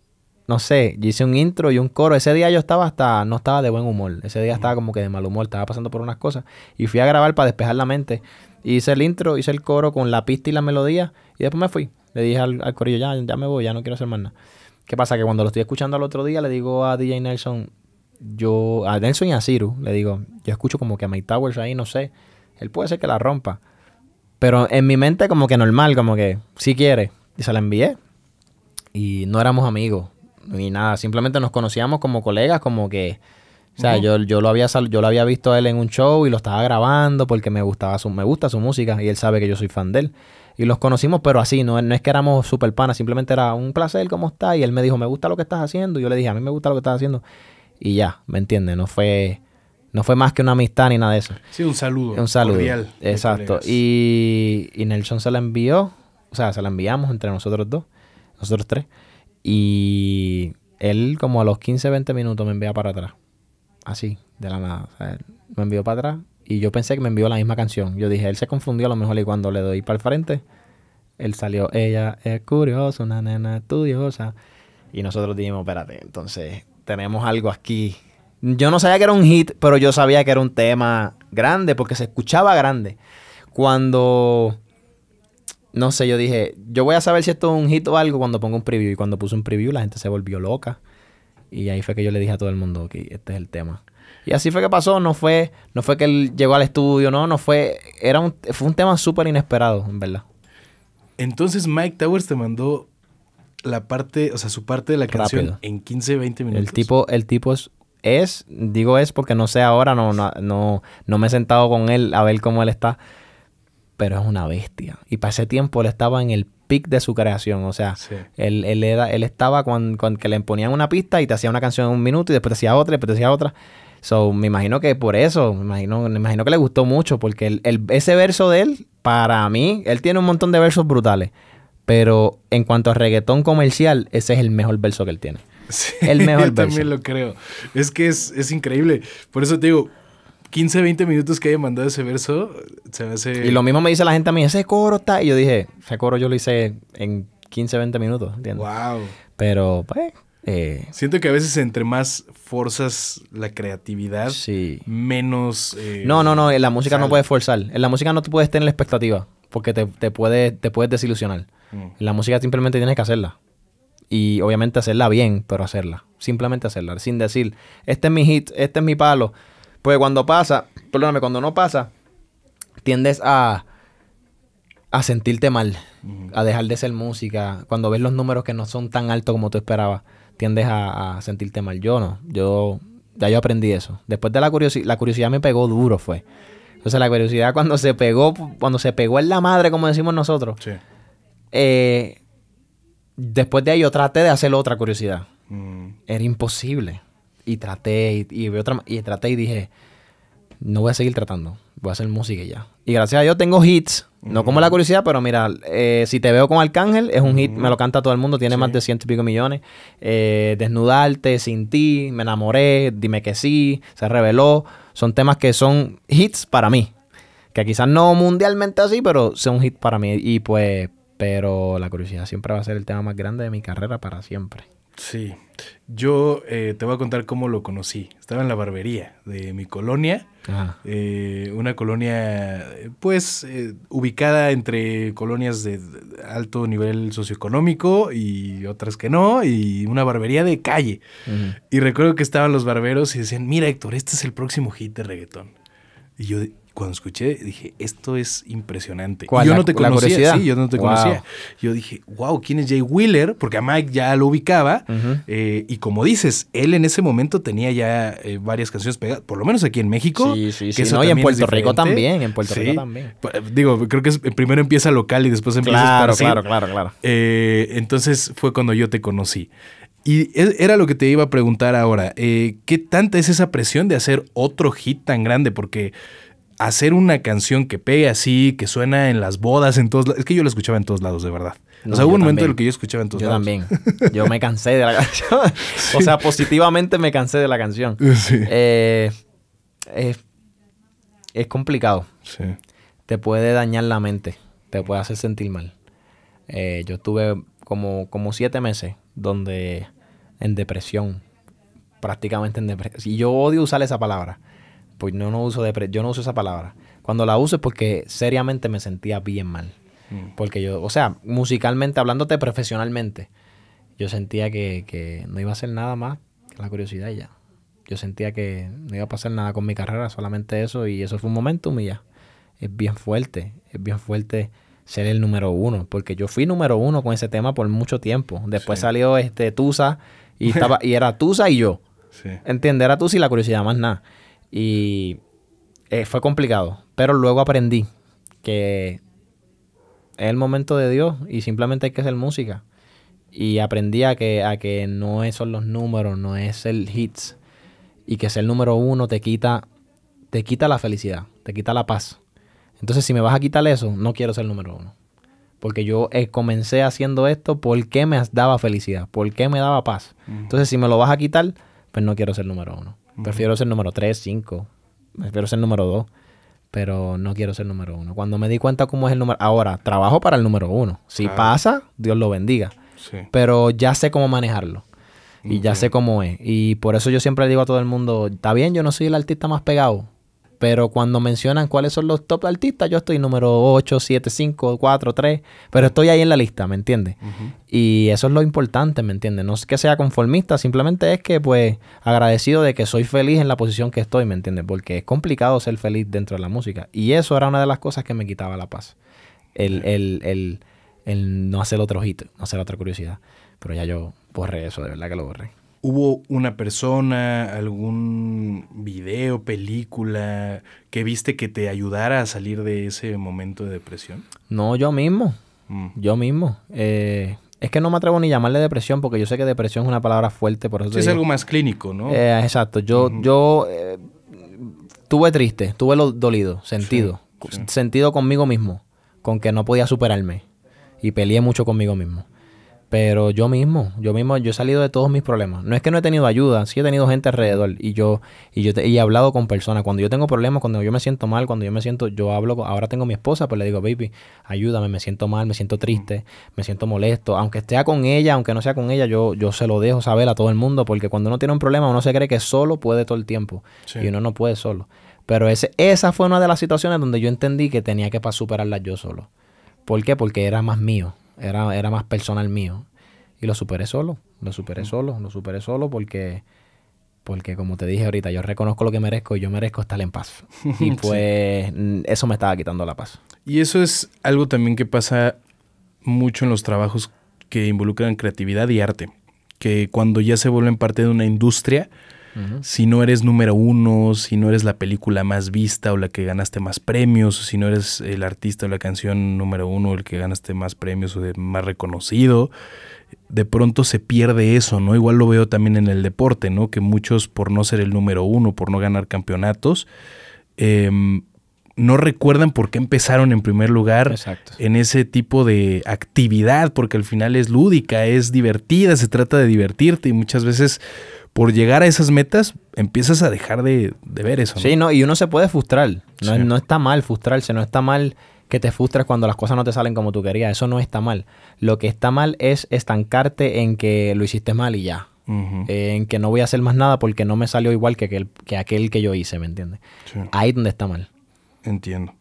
S2: no sé, yo hice un intro y un coro. Ese día yo estaba hasta, no estaba de buen humor. Ese día estaba como que de mal humor, estaba pasando por unas cosas. Y fui a grabar para despejar la mente. hice el intro, hice el coro con la pista y la melodía. Y después me fui. Le dije al, al corillo, ya, ya me voy, ya no quiero hacer más nada. ¿Qué pasa? Que cuando lo estoy escuchando al otro día, le digo a DJ Nelson, yo, a Nelson y a Ciru, le digo, yo escucho como que a May Towers ahí, no sé. Él puede ser que la rompa. Pero en mi mente como que normal, como que, si quiere. Y se la envié. Y no éramos amigos ni nada, simplemente nos conocíamos como colegas, como que... O sea, yo, lo había yo lo había visto a él en un show y lo estaba grabando porque me gustaba su, me gusta su música y él sabe que yo soy fan de él. Y los conocimos, pero así, no, no es que éramos super panas, simplemente era un placer cómo está. Y él me dijo, me gusta lo que estás haciendo. Y yo le dije, a mí me gusta lo que estás haciendo. Y ya, ¿me entiendes? No fue, no fue más que una amistad ni nada de eso. Sí, un
S1: saludo. Un saludo. Exacto.
S2: y Nelson se la envió, o sea, se la enviamos entre nosotros dos, nosotros tres. Y él como a los 15, 20 minutos me envía para atrás. Así, de la nada. me envió para atrás y yo pensé que me envió la misma canción. Yo dije, él se confundió a lo mejor y cuando le doy para el frente, él salió, ella es curiosa, una nena estudiosa. Y nosotros dijimos, espérate, entonces tenemos algo aquí. Yo no sabía que era un hit, pero yo sabía que era un tema grande porque se escuchaba grande. Cuando no sé, yo dije, yo voy a saber si esto es un hit o algo cuando pongo un preview. Y cuando puse un preview, la gente se volvió loca. Y ahí fue que yo le dije a todo el mundo que este es el tema. Y así fue que pasó, no fue, no fue que él llegó al estudio, no, no fue, era un, fue un tema súper inesperado, en verdad.
S1: Entonces Mike Towers te mandó la parte, o sea, su parte de la canción
S2: en 15, 20 minutos. El tipo, el tipo es, es, digo es porque no sé ahora, no, no, no, no me he sentado con él a ver cómo él está pero es una bestia. Y para ese tiempo él estaba en el pic de su creación. O sea, él, él, estaba cuando, que le ponían una pista y te hacía una canción en un minuto y después te hacía otra y después te hacía otra. So, me imagino que por eso, me imagino, que le gustó mucho, porque el, ese verso de él, para mí, él tiene un montón de versos brutales. Pero en cuanto a reggaetón comercial, ese es el mejor verso que él tiene.
S1: el mejor yo también lo creo. Es que es, es increíble. Por eso te digo, 15, 20 minutos que haya mandado ese verso, se me hace... Y lo mismo
S2: me dice la gente a mí, ese coro está... Y yo dije, ese coro yo lo hice
S1: en 15, 20 minutos, ¿entiendes? Wow. Pero, pues... Eh, Siento que a veces entre más forzas la creatividad, menos... Eh, no, no, no, en la música no puedes
S2: forzar. En la música no te puedes tener la expectativa, porque te, te, puedes, te puedes desilusionar. Mm. la música simplemente tienes que hacerla. Y obviamente hacerla bien, pero hacerla. Simplemente hacerla, sin decir, este es mi hit, este es mi palo pues cuando pasa, perdóname, cuando no pasa, tiendes a, sentirte mal, a dejar de ser música. Cuando ves los números que no son tan altos como tú esperabas, tiendes a, sentirte mal. Yo no, yo ya yo aprendí eso. Después de la curiosidad, la curiosidad me pegó duro fue. O sea, la curiosidad cuando se pegó, cuando se pegó en la madre, como decimos nosotros, sí. Eh, después de ahí yo traté de hacer otra curiosidad. Mm. Era imposible y traté y, otra y traté y dije, no voy a seguir tratando, voy a hacer música y ya. Y gracias a Dios tengo hits, no como la curiosidad, pero mira, eh, si te veo con Arcángel, es un hit, me lo canta todo el mundo, tiene más de ciento y pico millones. Eh, Desnudarte, Sin ti, Me enamoré, Dime que sí, Se reveló, son temas que son hits para mí. Que quizás no mundialmente así, pero son hits para mí. Y pues, pero la curiosidad siempre va a ser el tema más grande de mi carrera para siempre.
S1: Sí, yo eh, te voy a contar cómo lo conocí. Estaba en la barbería de mi colonia, eh, una colonia pues eh, ubicada entre colonias de alto nivel socioeconómico y otras que no, y una barbería de calle. Y recuerdo que estaban los barberos y decían, mira Héctor, este es el próximo hit de reggaetón. Y yo, cuando escuché, dije, esto es impresionante. yo, no te conocía, yo no te conocía. Yo dije, wow, ¿quién es Jay Wheeler? Porque a Mike ya lo ubicaba. Eh, y como dices, él en ese momento tenía ya eh, varias canciones pegadas, por lo menos aquí en México. Sí, sí, que sí. y en Puerto Rico también, en Puerto Rico también. Digo, creo que eh, primero empieza local y después empieza Claro, claro, claro, claro. entonces fue cuando yo te conocí. Y e, era lo que te iba a preguntar ahora. ¿Qué tanta es esa presión de hacer otro hit tan grande? Porque hacer una canción que pegue así, que suena en las bodas, en todos Es que yo la escuchaba en todos lados, de verdad. o sea, hubo un momento en el que yo escuchaba en todos lados. Yo también. Yo me cansé de la canción. O sea, positivamente
S2: me cansé de la canción. Eh, es complicado. Te puede dañar la mente. Te puede hacer sentir mal. Eh, yo estuve como, como siete meses donde en depresión. Prácticamente en depresión. Y yo odio usar esa palabra pues, no, uso yo no uso esa palabra. Cuando la uso es porque seriamente me sentía bien mal. Mm. Porque yo, o sea, musicalmente, hablándote profesionalmente, yo sentía que, no iba a hacer nada más que la curiosidad ya. Yo sentía que no iba a pasar nada con mi carrera, solamente eso, y eso fue un momento y Es bien fuerte, es bien fuerte ser el número uno, porque yo fui número uno con ese tema por mucho tiempo. Después salió este Tusa y, estaba, y era Tusa y yo. Sí. Entender Era Tusa y la curiosidad más nada. Y eh, fue complicado, pero luego aprendí que es el momento de Dios y simplemente hay que hacer música. Y aprendí a que, a que no son los números, no es el hits. Y que ser número uno te quita, te quita la felicidad, te quita la paz. Entonces, si me vas a quitar eso, no quiero ser número uno. Porque yo eh, comencé haciendo esto porque me daba felicidad, porque me daba paz. Entonces, si me lo vas a quitar, pues no quiero ser número uno. Prefiero ser número 3, 5. Prefiero ser número 2. Pero no quiero ser número 1. Cuando me di cuenta cómo es el número... Ahora, trabajo para el número 1. Si pasa, Dios lo bendiga. Pero ya sé cómo manejarlo. Y ya sé cómo es. Y por eso yo siempre digo a todo el mundo, está bien, yo no soy el artista más pegado, pero cuando mencionan cuáles son los top artistas, yo estoy número 8, 7, 5, 4, 3, pero estoy ahí en la lista, ¿me entiendes? Y eso es lo importante, ¿me entiendes? No es que sea conformista, simplemente es que pues agradecido de que soy feliz en la posición que estoy, ¿me entiendes? Porque es complicado ser feliz dentro de la música. Y eso era una de las cosas que me quitaba la paz. El, eh. el, el, el no hacer otro hito, no hacer otra curiosidad. Pero ya yo borré eso, de verdad que lo borré.
S1: ¿Hubo una persona, algún video, película que viste que te ayudara a salir de ese momento de depresión?
S2: No, yo mismo. Mm. Yo mismo. Eh, es que no me atrevo ni llamarle depresión porque yo sé que depresión es una palabra fuerte. Por eso es algo
S1: más clínico, ¿no? Eh,
S2: exacto. Yo, yo eh, tuve triste, tuve lo dolido, sentido. Sentido conmigo mismo, con que no podía superarme. Y peleé mucho conmigo mismo. Pero yo mismo, yo mismo, yo he salido de todos mis problemas. No es que no he tenido ayuda, sí he tenido gente alrededor y yo, y yo te, y he hablado con personas. Cuando yo tengo problemas, cuando yo me siento mal, cuando yo me siento, yo hablo, ahora tengo mi esposa, pues le digo, baby, ayúdame, me siento mal, me siento triste, me siento molesto. Aunque esté con ella, aunque no sea con ella, yo, yo se lo dejo saber a todo el mundo, porque cuando uno tiene un problema, uno se cree que solo puede todo el tiempo y uno no puede solo. Pero ese, esa fue una de las situaciones donde yo entendí que tenía que superarla yo solo. ¿Por qué? Porque era más mío era, más personal mío. Y lo superé solo, lo superé solo, lo superé solo porque, porque como te dije ahorita, yo reconozco lo que merezco y yo merezco estar en paz. Y pues mm, eso me estaba quitando la paz.
S1: Y eso es algo también que pasa mucho en los trabajos que involucran creatividad y arte, que cuando ya se vuelven parte de una industria, si no eres número uno, si no eres la película más vista o la que ganaste más premios, si no eres el artista o la canción número uno, el que ganaste más premios o más reconocido, de pronto se pierde eso, ¿no? Igual lo veo también en el deporte, ¿no? Que muchos por no ser el número uno, por no ganar campeonatos, em, no recuerdan por qué empezaron en primer lugar en ese tipo de actividad, porque al final es lúdica, es divertida, se trata de divertirte y muchas veces por llegar a esas metas, empiezas a dejar de, ver eso. Sí, no, y uno se puede frustrar. No, está
S2: mal frustrarse, no está mal que te frustres cuando las cosas no te salen como tú querías. Eso no está mal. Lo que está mal es estancarte en que lo hiciste mal y ya. en que no voy a hacer más nada porque no me salió igual que aquel que, yo hice, ¿me entiendes? Ahí es donde está mal.
S1: Entiendo.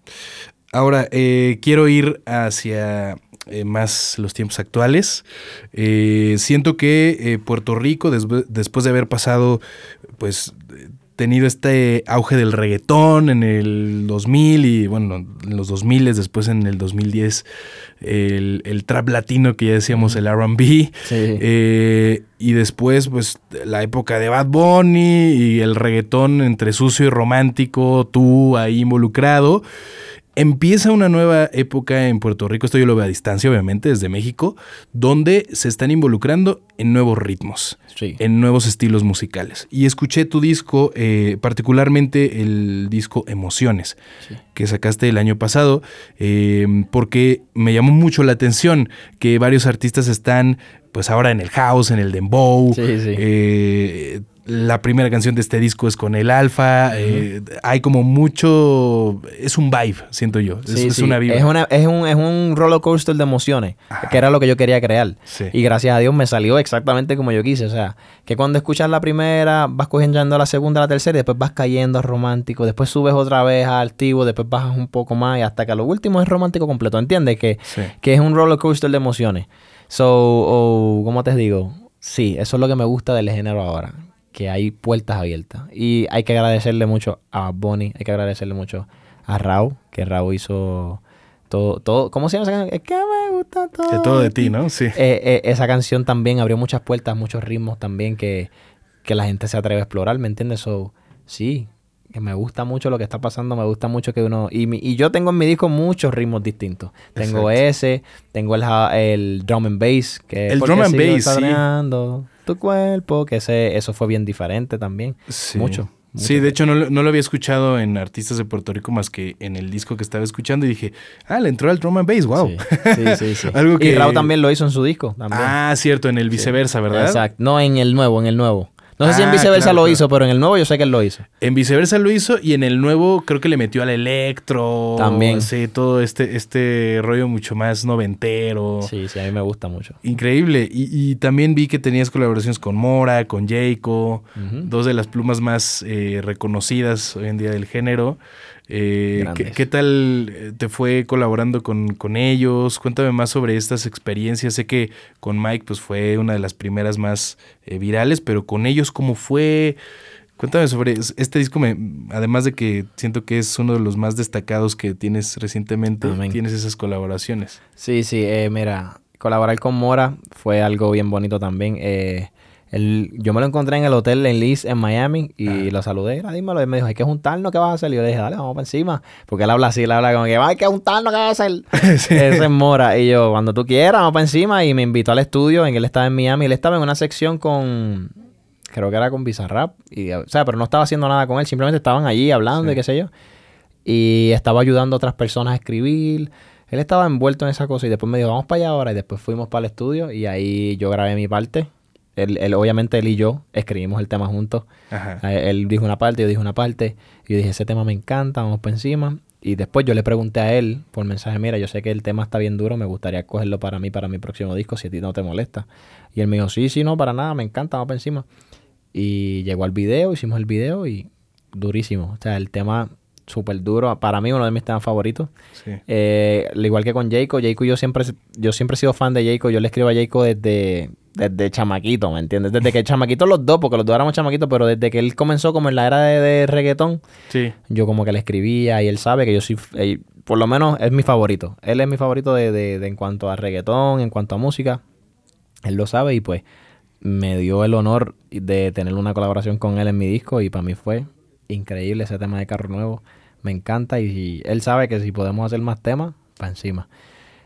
S1: Ahora, eh, quiero ir hacia eh, más los tiempos actuales. Eh, siento que eh, Puerto Rico, después de haber pasado, pues tenido este auge del reggaetón en el 2000 y bueno, en los 2000, después en el 2010 el, trap latino que ya decíamos, el RB, y después pues la época de Bad Bunny y el reggaetón entre sucio y romántico, tú ahí involucrado. Empieza una nueva época en Puerto Rico, esto yo lo veo a distancia obviamente desde México, donde se están involucrando en nuevos ritmos, en nuevos estilos musicales. Y escuché tu disco, eh, particularmente el disco Emociones, que sacaste el año pasado, eh, porque me llamó mucho la atención que varios artistas están pues ahora en el house, en el dembow, eh, la primera canción de este disco es con el alfa. Eh, hay como mucho. Es un vibe, siento yo. es, una Es, es, un, es un roller coaster de emociones, que era lo que
S2: yo quería crear. Y gracias a Dios me salió exactamente como yo quise. O sea, que cuando escuchas la primera, vas cogiendo la segunda, la tercera, y después vas cayendo a romántico. Después subes otra vez a altivo, después bajas un poco más, y hasta que lo último es romántico completo. ¿Entiendes? Que, que es un roller coaster de emociones. So, oh, ¿cómo te digo? Sí, eso es lo que me gusta del género ahora que hay puertas abiertas. Y hay que agradecerle mucho a Bonnie, hay que agradecerle mucho a Raúl, que Raúl hizo todo, todo, ¿cómo se llama esa canción? Es que
S1: me gusta todo. Es todo de ti, ¿no?
S2: Sí. Eh, eh, esa canción también abrió muchas puertas, muchos ritmos también que, la gente se atreve a explorar, ¿me entiendes? So, sí, que me gusta mucho lo que está pasando, me gusta mucho que uno... Y, yo tengo en mi disco muchos ritmos distintos. Tengo ese, tengo el, el, drum and bass. Que el drum and bass, tu cuerpo, que ese, eso fue bien diferente
S1: también. Mucho. sí, de hecho no, lo había escuchado en artistas de Puerto Rico más que en el disco que estaba escuchando y dije, ah, le entró al drum and bass, wow. Sí, sí, sí. Algo que... Y Raúl también lo hizo en su disco. También. Ah, cierto, en el viceversa, ¿verdad? Exacto. No, en el nuevo, en el nuevo. No sé si en ah, viceversa lo hizo, pero en el nuevo yo sé que él lo hizo. En viceversa lo hizo y en el nuevo creo que le metió al electro. También. Sí, todo este, este rollo mucho más noventero. Sí, sí, a mí me gusta mucho. Increíble. Y, también vi que tenías colaboraciones con Mora, con Jayco, dos de las plumas más eh, reconocidas hoy en día del género. Eh, ¿qué, tal eh, te fue colaborando con, con, ellos? Cuéntame más sobre estas experiencias. Sé que con Mike pues, fue una de las primeras más eh, virales, pero con ellos, ¿cómo fue? Cuéntame sobre este disco, además de que siento que es uno de los más destacados que tienes recientemente, tienes esas colaboraciones. Sí, sí, eh, mira, colaborar
S2: con Mora fue algo bien bonito también. Eh, yo me lo encontré en el hotel en Leeds, en Miami, y lo saludé. Y él me dijo, hay que juntarnos, ¿qué vas a hacer? Y yo le dije, dale, vamos para encima. Porque él habla así, él habla como que, hay que juntarnos, ¿qué vas a hacer? Ese es Mora. Y yo, cuando tú quieras, vamos para encima. Y me invitó al estudio, en que él estaba en Miami. Él estaba en una sección con, creo que era con Bizarrap. Y, o sea, pero no estaba haciendo nada con él, simplemente estaban allí hablando y qué sé yo. Y estaba ayudando a otras personas a escribir. Él estaba envuelto en esa cosa y después me dijo, vamos para allá ahora. Y después fuimos para el estudio y ahí yo grabé mi parte obviamente él y yo escribimos el tema juntos. Él dijo una parte, yo dije una parte. Y yo dije, ese tema me encanta, vamos por encima. Y después yo le pregunté a él por mensaje, mira, yo sé que el tema está bien duro, me gustaría cogerlo para mí, para mi próximo disco, si a ti no te molesta. Y él me dijo, sí, sí, no, para nada, me encanta, vamos por encima. Y llegó al video, hicimos el video y durísimo. O sea, el tema súper duro. Para mí, uno de mis temas favoritos. Sí. Eh, igual que con Jaco, Jaco yo siempre, yo siempre he sido fan de Jacob. Yo le escribo a Jaco desde desde chamaquito, ¿me entiendes? Desde que chamaquito los dos, porque los dos éramos chamaquitos, pero desde que él comenzó como en la era de, reggaetón, yo como que le escribía y él sabe que yo soy, eh, por lo menos es mi favorito. Él es mi favorito de, de, en cuanto a reggaetón, en cuanto a música. Él lo sabe y pues me dio el honor de tener una colaboración con él en mi disco y para mí fue increíble ese tema de carro nuevo. Me encanta y, y él sabe que si podemos hacer más temas, para encima.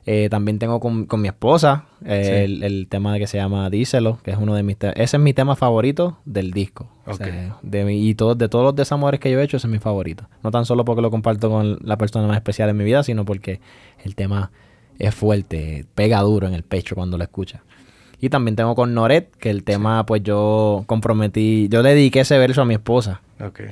S2: Eh, también tengo con, mi esposa eh, el, el, tema que se llama Díselo, que es uno de mis temas. Ese es mi tema favorito del disco. de y todo, de todos los desamores que yo he hecho, ese es mi favorito. No tan solo porque lo comparto con la persona más especial en mi vida, sino porque el tema es fuerte, pega duro en el pecho cuando lo escucha Y también tengo con Noret, que el tema, pues yo comprometí, yo dediqué ese verso a mi esposa.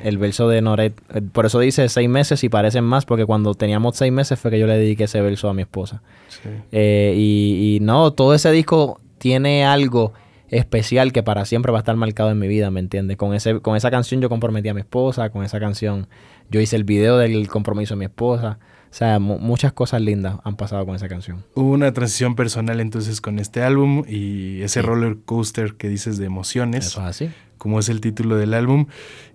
S2: El verso de Noret. Eh, por eso dice seis meses y parecen más, porque cuando teníamos seis meses fue que yo le dediqué ese verso a mi esposa. Sí. Eh, y, no, todo ese disco tiene algo especial que para siempre va a estar marcado en mi vida, ¿me entiendes? Con, ese, con esa canción yo comprometí a mi esposa, con esa canción yo hice el video del compromiso de mi esposa. O sea, muchas cosas lindas han pasado con esa canción.
S1: Hubo una transición personal entonces con este álbum y ese roller coaster que dices de emociones. Eso es así como es el título del álbum.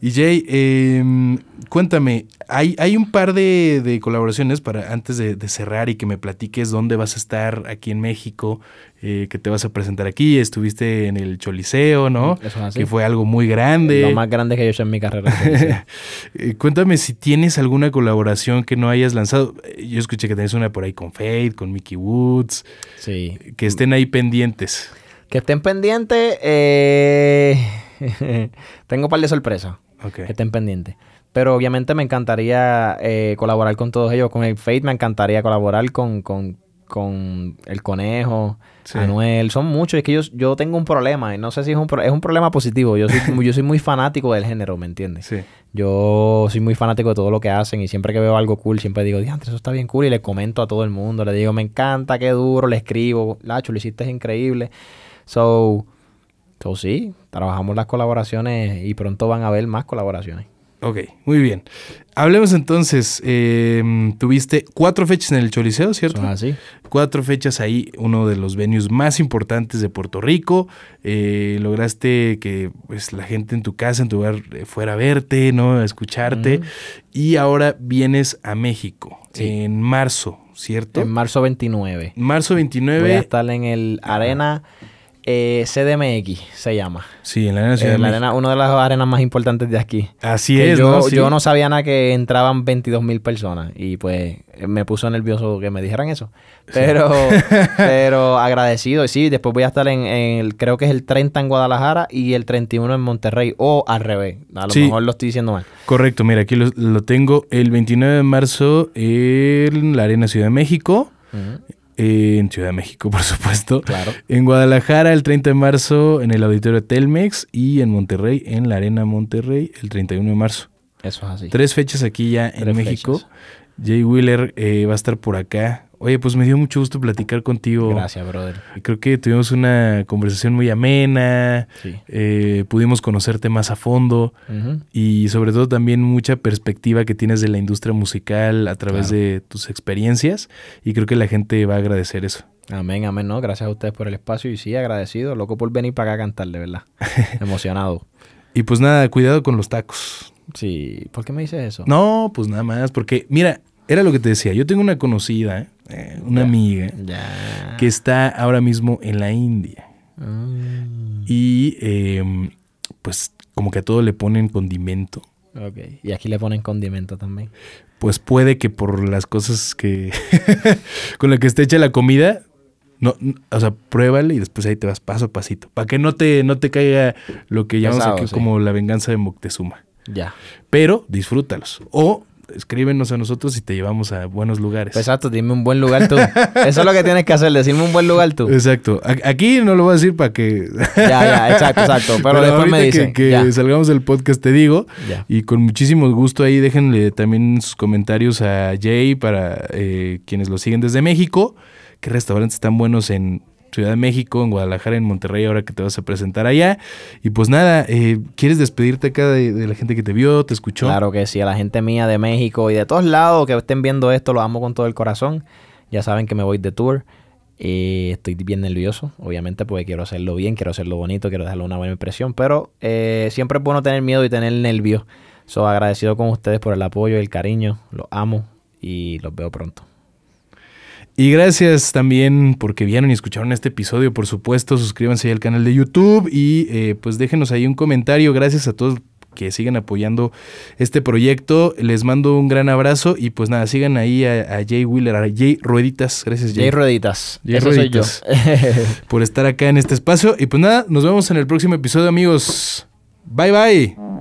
S1: Y Jay, em, cuéntame, hay, hay un par de, colaboraciones para antes de, cerrar y que me platiques dónde vas a estar aquí en México, eh, que te vas a presentar aquí. Estuviste en el Choliseo, ¿no? Mm, ah, que fue algo muy grande. Lo más grande que yo he hecho en mi carrera. Eh, cuéntame si tienes alguna colaboración que no hayas lanzado. Yo escuché que tenés una por ahí con Faith, con Mickey Woods. Sí. Que estén ahí pendientes. Que estén pendientes. Eh
S2: Tengo un par de sorpresas. Que estén pendientes. Pero obviamente me encantaría eh, colaborar con todos ellos. Con el Fate me encantaría colaborar con, El Conejo, Manuel. Son muchos. Es que yo, yo tengo un problema. Y no sé si es un, es un problema positivo. Yo soy, yo soy muy fanático del género, ¿me entiendes? Sí. Yo soy muy fanático de todo lo que hacen. Y siempre que veo algo cool, siempre digo, diantre, eso está bien cool. Y le comento a todo el mundo. Le digo, me encanta, qué duro. Le escribo, Lacho, lo hiciste es increíble. So sí, trabajamos las colaboraciones y pronto van a haber más colaboraciones.
S1: Ok, muy bien. Hablemos entonces, eh, tuviste cuatro fechas en el Choliseo, ¿cierto? Ah, sí. Cuatro fechas ahí, uno de los venues más importantes de Puerto Rico. Eh, lograste que pues, la gente en tu casa, en tu hogar, eh, fuera a verte, ¿no? A escucharte. Y ahora vienes a México en marzo, ¿cierto? En marzo 29. Marzo 29. Voy a estar en el
S2: Arena. Eh, CDMX se llama.
S1: Sí, en la arena, En eh, la arena
S2: Una de las arenas más importantes de aquí. Así es, yo, ¿no? Yo no sabía nada que entraban 22 mil personas y pues me puso nervioso que me dijeran eso. Pero, pero agradecido. Y sí, después voy a estar en, el, creo que es el 30 en Guadalajara y el 31 en Monterrey o al revés. A lo mejor lo estoy diciendo mal.
S1: Correcto, mira, aquí lo, tengo el 29 de marzo en la Arena Ciudad de México en Ciudad de México, por supuesto. Claro. En Guadalajara el 30 de marzo en el auditorio Telmex y en Monterrey en la Arena Monterrey el 31 de marzo. Eso es así. Tres fechas aquí ya en México. Jay Wheeler eh, va a estar por acá Oye, pues me dio mucho gusto platicar contigo. Gracias, brother. Creo que tuvimos una conversación muy amena. Sí. Eh, pudimos conocerte más a fondo. Y sobre todo también mucha perspectiva que tienes de la industria musical a través de tus experiencias. Y creo que la gente va a agradecer eso.
S2: Amén, amén, ¿no? Gracias a ustedes por el espacio y sí, agradecido, loco por venir para acá a cantar, de verdad.
S1: Emocionado. Y pues nada, cuidado con los tacos. Sí, ¿por qué me dices eso? No, pues nada más, porque mira, era lo que te decía. Yo tengo una conocida, eh, una amiga, que está ahora mismo en la India. Ah. Y em, pues como que a todo le ponen condimento. Ok. Y aquí le ponen condimento también. Pues puede que por las cosas que. con las que esté hecha la comida. No, o sea, pruébale y después ahí te vas paso a pasito. Para que no te, no te caiga lo que llamamos como la venganza de Moctezuma. Ya. Pero disfrútalos. O escríbenos a nosotros y te llevamos a buenos lugares. Pues, exacto, dime un buen lugar tú. Eso es lo que tienes que hacer, decirme un buen lugar tú. Exacto. Aquí no lo voy a decir para que... ya, ya, exacto, exacto. Pero, después me dicen. que, salgamos del podcast te digo. Y con muchísimo gusto ahí déjenle también sus comentarios a Jay para eh, quienes lo siguen desde México. ¿Qué restaurantes están buenos en Ciudad de México, en Guadalajara, en Monterrey, ahora que te vas a presentar allá. Y pues nada, eh, ¿quieres despedirte acá de, la gente que te vio, te escuchó? Claro que sí, a la gente mía de México y de todos lados que estén
S2: viendo esto, lo amo con todo el corazón. Ya saben que me voy de tour. estoy bien nervioso, obviamente, porque quiero hacerlo bien, quiero hacerlo bonito, quiero darle una buena impresión, pero eh, siempre es bueno tener miedo y tener nervio. Soy agradecido con ustedes por el apoyo y el cariño, los amo y los veo
S1: pronto. Y gracias también porque vieron y escucharon este episodio, por supuesto, suscríbanse al canal de YouTube y eh, pues déjenos ahí un comentario. Gracias a todos que siguen apoyando este proyecto. Les mando un gran abrazo y pues nada, sigan ahí a, Jay Wheeler, a Jay Rueditas. Gracias, Jay. Jay Rueditas. Eso Rueditas. Soy por estar acá en este espacio. Y pues nada, nos vemos en el próximo episodio, amigos. Bye, bye.